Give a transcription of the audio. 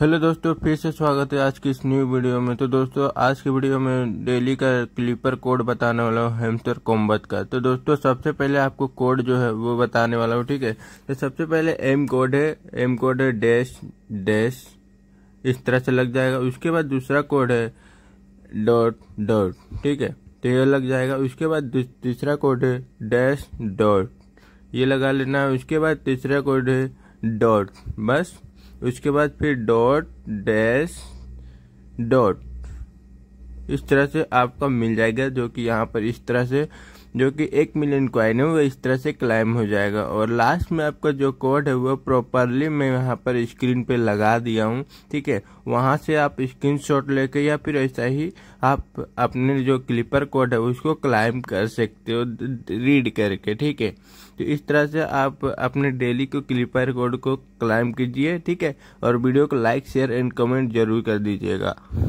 hello दोस्तों फिर से स्वागत है आज की इस न्यू वीडियो में तो दोस्तों आज की वीडियो में डेली का क्लिपर कोड बताने वाला हूँ हेमस्टर कोम्बत का तो दोस्तों सबसे पहले आपको कोड जो है वो बताने वाला हूँ ठीक है तो सबसे पहले एम कोड है एम कोड है डैश डैश इस तरह से लग जाएगा उसके बाद दूसरा कोड है डॉट डॉट ठीक है तो ये लग जाएगा उसके बाद तीसरा कोड है डैश डॉट ये लगा लेना है उसके बाद तीसरा कोड है डॉट बस उसके बाद फिर डॉट डैश डॉट इस तरह से आपका मिल जाएगा जो कि यहाँ पर इस तरह से जो कि एक मिलियन क्वाइन है वो इस तरह से क्लाइम हो जाएगा और लास्ट में आपका जो कोड है वो प्रॉपरली मैं यहाँ पर स्क्रीन पे लगा दिया हूँ ठीक है वहाँ से आप स्क्रीन शॉट लेके या फिर ऐसा ही आप अपने जो क्लिपर कोड है उसको क्लाइम कर सकते हो रीड करके ठीक है तो इस तरह से आप अपने डेली को क्लिपर कोड को क्लाइम कीजिए ठीक है और वीडियो को लाइक शेयर एंड कमेंट जरूर कर दीजिएगा